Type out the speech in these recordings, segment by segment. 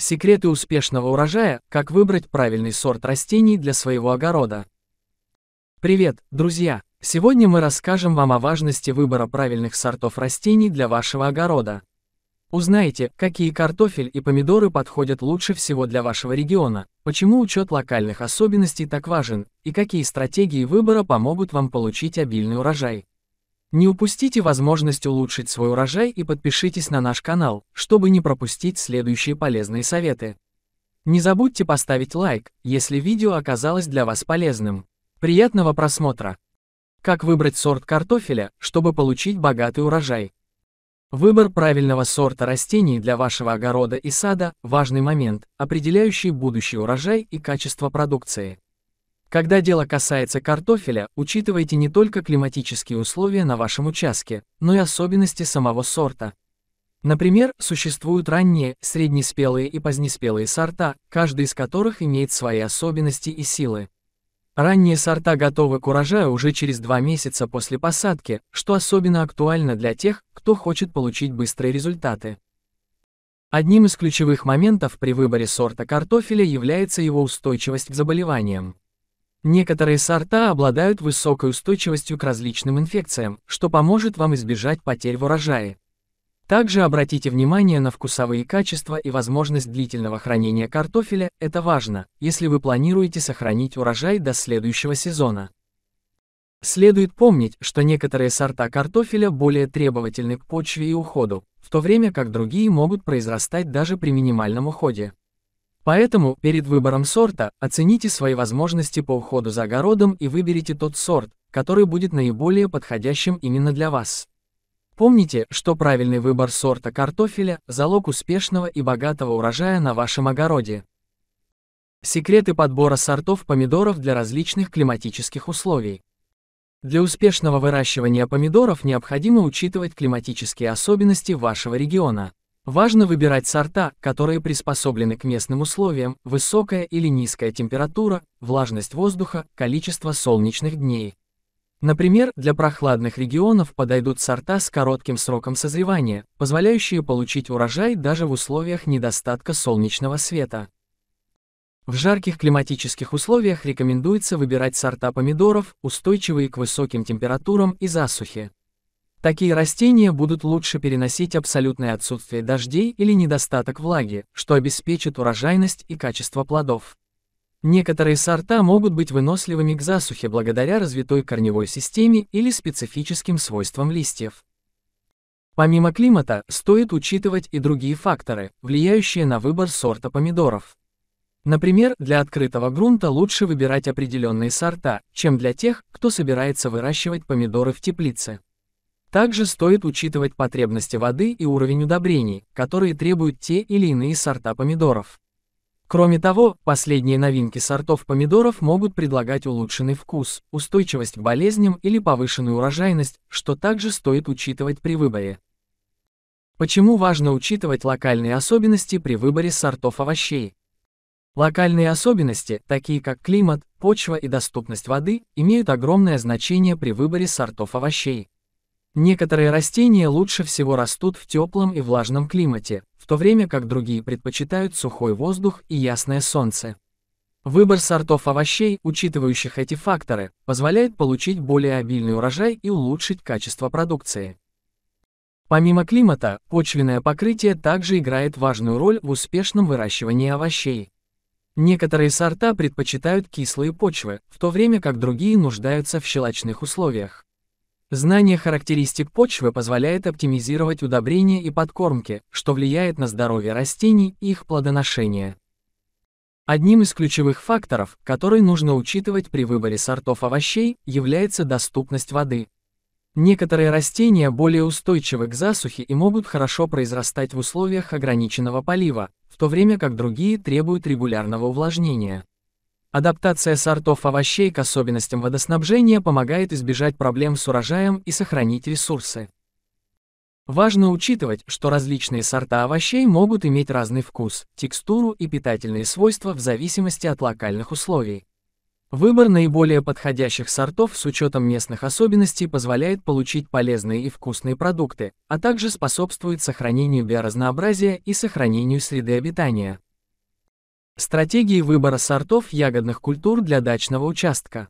Секреты успешного урожая, как выбрать правильный сорт растений для своего огорода. Привет, друзья! Сегодня мы расскажем вам о важности выбора правильных сортов растений для вашего огорода. Узнаете, какие картофель и помидоры подходят лучше всего для вашего региона, почему учет локальных особенностей так важен, и какие стратегии выбора помогут вам получить обильный урожай. Не упустите возможность улучшить свой урожай и подпишитесь на наш канал, чтобы не пропустить следующие полезные советы. Не забудьте поставить лайк, если видео оказалось для вас полезным. Приятного просмотра! Как выбрать сорт картофеля, чтобы получить богатый урожай? Выбор правильного сорта растений для вашего огорода и сада – важный момент, определяющий будущий урожай и качество продукции. Когда дело касается картофеля, учитывайте не только климатические условия на вашем участке, но и особенности самого сорта. Например, существуют ранние, среднеспелые и позднеспелые сорта, каждый из которых имеет свои особенности и силы. Ранние сорта готовы к урожаю уже через два месяца после посадки, что особенно актуально для тех, кто хочет получить быстрые результаты. Одним из ключевых моментов при выборе сорта картофеля является его устойчивость к заболеваниям. Некоторые сорта обладают высокой устойчивостью к различным инфекциям, что поможет вам избежать потерь в урожае. Также обратите внимание на вкусовые качества и возможность длительного хранения картофеля, это важно, если вы планируете сохранить урожай до следующего сезона. Следует помнить, что некоторые сорта картофеля более требовательны к почве и уходу, в то время как другие могут произрастать даже при минимальном уходе. Поэтому, перед выбором сорта, оцените свои возможности по уходу за огородом и выберите тот сорт, который будет наиболее подходящим именно для вас. Помните, что правильный выбор сорта картофеля – залог успешного и богатого урожая на вашем огороде. Секреты подбора сортов помидоров для различных климатических условий. Для успешного выращивания помидоров необходимо учитывать климатические особенности вашего региона. Важно выбирать сорта, которые приспособлены к местным условиям, высокая или низкая температура, влажность воздуха, количество солнечных дней. Например, для прохладных регионов подойдут сорта с коротким сроком созревания, позволяющие получить урожай даже в условиях недостатка солнечного света. В жарких климатических условиях рекомендуется выбирать сорта помидоров, устойчивые к высоким температурам и засухе. Такие растения будут лучше переносить абсолютное отсутствие дождей или недостаток влаги, что обеспечит урожайность и качество плодов. Некоторые сорта могут быть выносливыми к засухе благодаря развитой корневой системе или специфическим свойствам листьев. Помимо климата, стоит учитывать и другие факторы, влияющие на выбор сорта помидоров. Например, для открытого грунта лучше выбирать определенные сорта, чем для тех, кто собирается выращивать помидоры в теплице. Также стоит учитывать потребности воды и уровень удобрений, которые требуют те или иные сорта помидоров. Кроме того, последние новинки сортов помидоров могут предлагать улучшенный вкус, устойчивость к болезням или повышенную урожайность, что также стоит учитывать при выборе. Почему важно учитывать локальные особенности при выборе сортов овощей? Локальные особенности, такие как климат, почва и доступность воды, имеют огромное значение при выборе сортов овощей. Некоторые растения лучше всего растут в теплом и влажном климате, в то время как другие предпочитают сухой воздух и ясное солнце. Выбор сортов овощей, учитывающих эти факторы, позволяет получить более обильный урожай и улучшить качество продукции. Помимо климата, почвенное покрытие также играет важную роль в успешном выращивании овощей. Некоторые сорта предпочитают кислые почвы, в то время как другие нуждаются в щелочных условиях. Знание характеристик почвы позволяет оптимизировать удобрения и подкормки, что влияет на здоровье растений и их плодоношение. Одним из ключевых факторов, который нужно учитывать при выборе сортов овощей, является доступность воды. Некоторые растения более устойчивы к засухе и могут хорошо произрастать в условиях ограниченного полива, в то время как другие требуют регулярного увлажнения. Адаптация сортов овощей к особенностям водоснабжения помогает избежать проблем с урожаем и сохранить ресурсы. Важно учитывать, что различные сорта овощей могут иметь разный вкус, текстуру и питательные свойства в зависимости от локальных условий. Выбор наиболее подходящих сортов с учетом местных особенностей позволяет получить полезные и вкусные продукты, а также способствует сохранению биоразнообразия и сохранению среды обитания. Стратегии выбора сортов ягодных культур для дачного участка.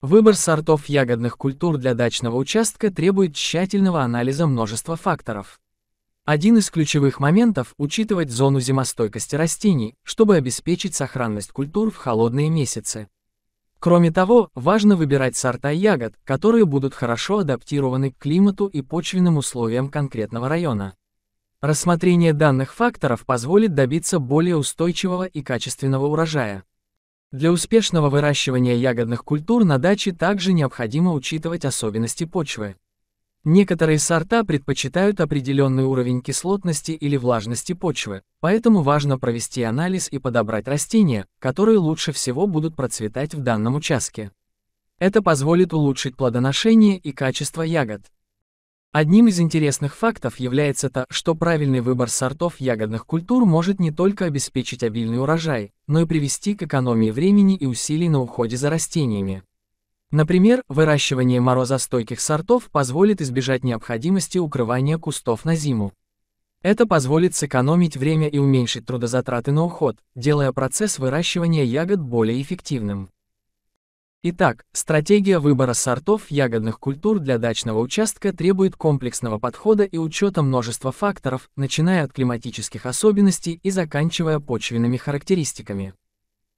Выбор сортов ягодных культур для дачного участка требует тщательного анализа множества факторов. Один из ключевых моментов – учитывать зону зимостойкости растений, чтобы обеспечить сохранность культур в холодные месяцы. Кроме того, важно выбирать сорта ягод, которые будут хорошо адаптированы к климату и почвенным условиям конкретного района. Рассмотрение данных факторов позволит добиться более устойчивого и качественного урожая. Для успешного выращивания ягодных культур на даче также необходимо учитывать особенности почвы. Некоторые сорта предпочитают определенный уровень кислотности или влажности почвы, поэтому важно провести анализ и подобрать растения, которые лучше всего будут процветать в данном участке. Это позволит улучшить плодоношение и качество ягод. Одним из интересных фактов является то, что правильный выбор сортов ягодных культур может не только обеспечить обильный урожай, но и привести к экономии времени и усилий на уходе за растениями. Например, выращивание морозостойких сортов позволит избежать необходимости укрывания кустов на зиму. Это позволит сэкономить время и уменьшить трудозатраты на уход, делая процесс выращивания ягод более эффективным. Итак, стратегия выбора сортов ягодных культур для дачного участка требует комплексного подхода и учета множества факторов, начиная от климатических особенностей и заканчивая почвенными характеристиками.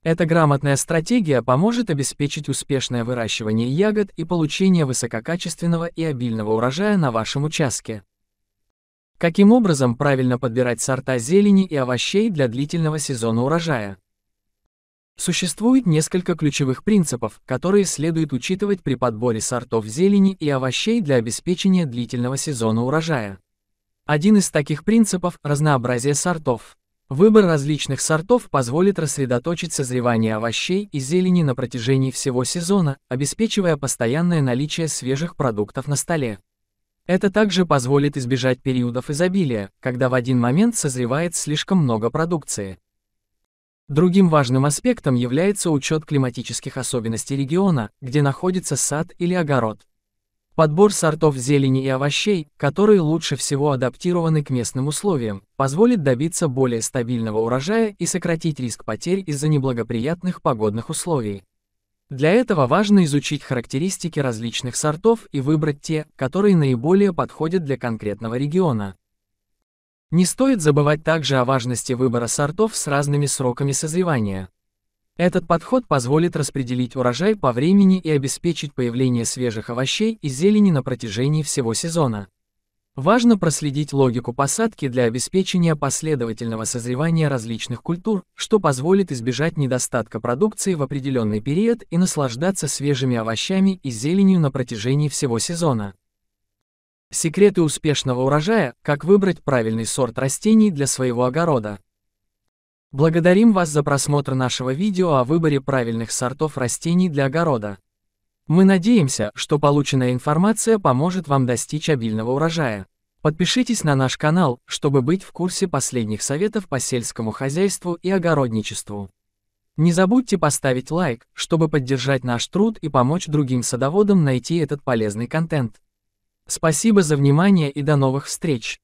Эта грамотная стратегия поможет обеспечить успешное выращивание ягод и получение высококачественного и обильного урожая на вашем участке. Каким образом правильно подбирать сорта зелени и овощей для длительного сезона урожая? Существует несколько ключевых принципов, которые следует учитывать при подборе сортов зелени и овощей для обеспечения длительного сезона урожая. Один из таких принципов – разнообразие сортов. Выбор различных сортов позволит рассредоточить созревание овощей и зелени на протяжении всего сезона, обеспечивая постоянное наличие свежих продуктов на столе. Это также позволит избежать периодов изобилия, когда в один момент созревает слишком много продукции. Другим важным аспектом является учет климатических особенностей региона, где находится сад или огород. Подбор сортов зелени и овощей, которые лучше всего адаптированы к местным условиям, позволит добиться более стабильного урожая и сократить риск потерь из-за неблагоприятных погодных условий. Для этого важно изучить характеристики различных сортов и выбрать те, которые наиболее подходят для конкретного региона. Не стоит забывать также о важности выбора сортов с разными сроками созревания. Этот подход позволит распределить урожай по времени и обеспечить появление свежих овощей и зелени на протяжении всего сезона. Важно проследить логику посадки для обеспечения последовательного созревания различных культур, что позволит избежать недостатка продукции в определенный период и наслаждаться свежими овощами и зеленью на протяжении всего сезона. Секреты успешного урожая, как выбрать правильный сорт растений для своего огорода. Благодарим вас за просмотр нашего видео о выборе правильных сортов растений для огорода. Мы надеемся, что полученная информация поможет вам достичь обильного урожая. Подпишитесь на наш канал, чтобы быть в курсе последних советов по сельскому хозяйству и огородничеству. Не забудьте поставить лайк, чтобы поддержать наш труд и помочь другим садоводам найти этот полезный контент. Спасибо за внимание и до новых встреч!